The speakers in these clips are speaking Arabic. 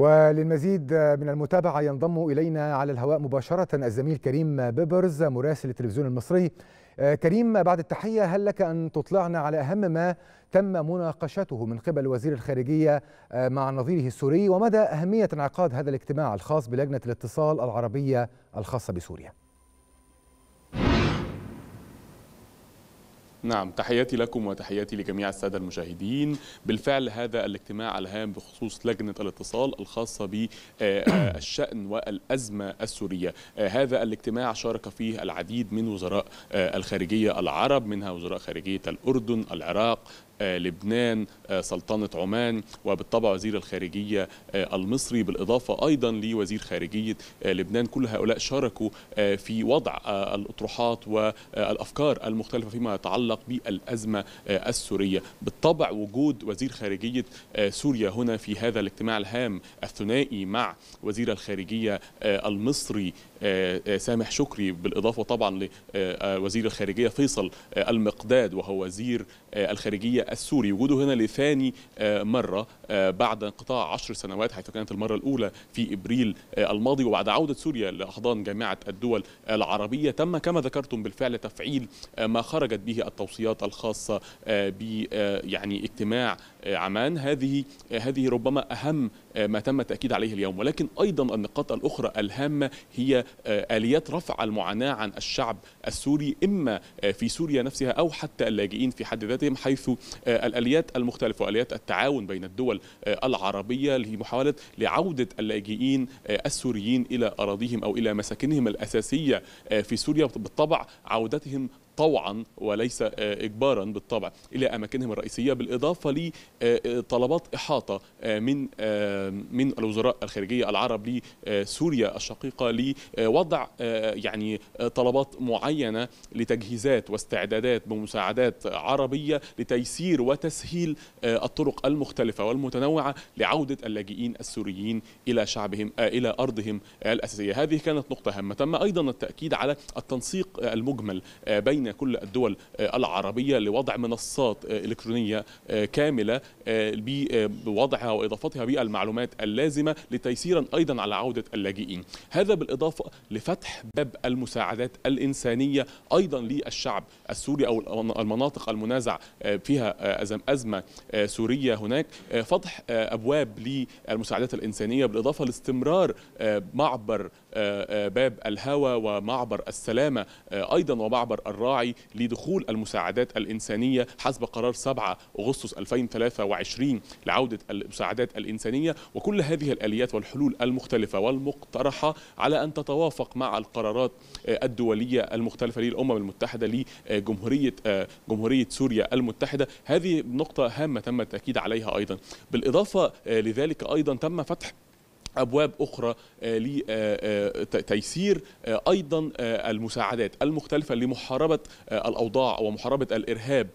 وللمزيد من المتابعة ينضم إلينا على الهواء مباشرة الزميل كريم بيبرز مراسل التلفزيون المصري آه، كريم بعد التحية هل لك أن تطلعنا على أهم ما تم مناقشته من قبل وزير الخارجية آه، مع نظيره السوري ومدى أهمية انعقاد هذا الاجتماع الخاص بلجنة الاتصال العربية الخاصة بسوريا نعم تحياتي لكم وتحياتي لجميع السادة المشاهدين بالفعل هذا الاجتماع الهام بخصوص لجنة الاتصال الخاصة بالشأن آه، آه، والأزمة السورية آه، هذا الاجتماع شارك فيه العديد من وزراء الخارجية العرب منها وزراء خارجية الأردن العراق آه، لبنان آه، سلطنة عمان وبالطبع وزير الخارجية آه، المصري بالإضافة أيضا لوزير خارجية لبنان كل هؤلاء شاركوا في وضع الأطروحات والأفكار المختلفة فيما يتعلق بالأزمة السورية بالطبع وجود وزير خارجية سوريا هنا في هذا الاجتماع الهام الثنائي مع وزير الخارجية المصري سامح شكري بالإضافة طبعا لوزير الخارجية فيصل المقداد وهو وزير الخارجية السوري وجوده هنا لثاني آه، مرة آه، بعد انقطاع عشر سنوات حيث كانت المرة الأولى في إبريل آه، الماضي وبعد عودة سوريا لأحضان جامعة الدول العربية تم كما ذكرتم بالفعل تفعيل ما خرجت به التوصيات الخاصة ب يعني اجتماع عمان هذه هذه ربما أهم آه، ما تم التأكيد عليه اليوم ولكن أيضا النقاط الأخرى الهامة هي آه، آليات رفع المعاناة عن الشعب السوري إما آه، في سوريا نفسها أو حتى اللاجئين في حد ذاتهم حيث الآليات المختلفة وآليات التعاون بين الدول العربية لمحاولة لعودة اللاجئين السوريين إلى أراضيهم أو إلى مساكنهم الأساسية في سوريا بالطبع عودتهم طوعا وليس آه، إجبارا بالطبع إلى أماكنهم الرئيسية بالإضافة لطلبات آه، آه، إحاطة من من الوزراء الخارجية العرب لسوريا الشقيقة لوضع يعني طلبات معينة لتجهيزات واستعدادات بمساعدات عربية لتيسير وتسهيل الطرق المختلفة والمتنوعة لعودة اللاجئين السوريين إلى شعبهم إلى أرضهم الأساسية هذه كانت نقطة هامة تم أيضا التأكيد على التنسيق المجمل بين كل الدول آه، العربية لوضع منصات آه، إلكترونية آه، كاملة بوضعها وإضافتها بالمعلومات اللازمة لتيسيرا أيضا على عودة اللاجئين هذا بالإضافة لفتح باب المساعدات الإنسانية أيضا للشعب السوري أو المناطق المنازع فيها أزمة سورية هناك فتح أبواب للمساعدات الإنسانية بالإضافة لاستمرار معبر باب الهوى ومعبر السلامة أيضا ومعبر الراحة الراعي لدخول المساعدات الإنسانية حسب قرار 7 أغسطس 2023 لعودة المساعدات الإنسانية وكل هذه الآليات والحلول المختلفة والمقترحة على أن تتوافق مع القرارات آه، الدولية المختلفة للأمم المتحدة لجمهورية آه، جمهورية سوريا المتحدة هذه نقطة هامة تم التأكيد عليها أيضا بالإضافة آه، لذلك أيضا تم فتح ابواب اخرى آه، لتيسير آه، آه، ايضا المساعدات المختلفه لمحاربه الاوضاع ومحاربه الارهاب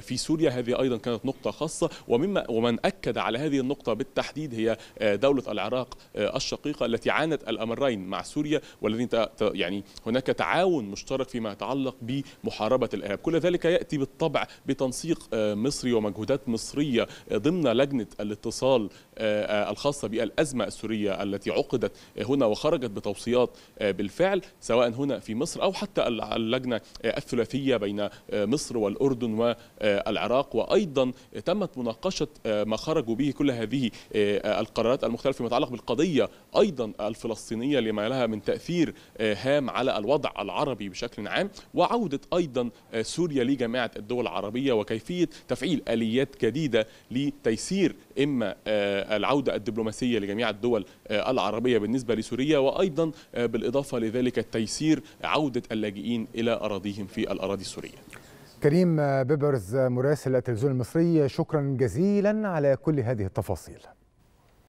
في سوريا هذه ايضا كانت نقطه خاصه ومما ومن اكد على هذه النقطه بالتحديد هي دوله العراق الشقيقه التي عانت الامرين مع سوريا والذين يعني هناك تعاون مشترك فيما يتعلق بمحاربه الارهاب كل ذلك ياتي بالطبع بتنسيق مصري ومجهودات مصريه ضمن لجنه الاتصال الخاصه بالازمه السوريه الدولية التي عقدت هنا وخرجت بتوصيات آه، بالفعل سواء هنا في مصر أو حتى اللجنة آه، الثلاثية بين آه، مصر والأردن والعراق وأيضا تمت مناقشة ما خرجوا به كل هذه القرارات المختلفة فيما يتعلق بالقضية أيضا الفلسطينية لما لها من تأثير هام على الوضع العربي بشكل عام وعودة أيضا سوريا لجامعة الدول العربية وكيفية تفعيل آليات جديدة لتيسير إما العودة الدبلوماسية لجميع الدول آه، العربية بالنسبة لسوريا وأيضا آه، بالإضافة لذلك التيسير عودة اللاجئين إلى أراضيهم في الأراضي السورية كريم آه، بيبرز مراسل التلفزيون المصري شكرا جزيلا على كل هذه التفاصيل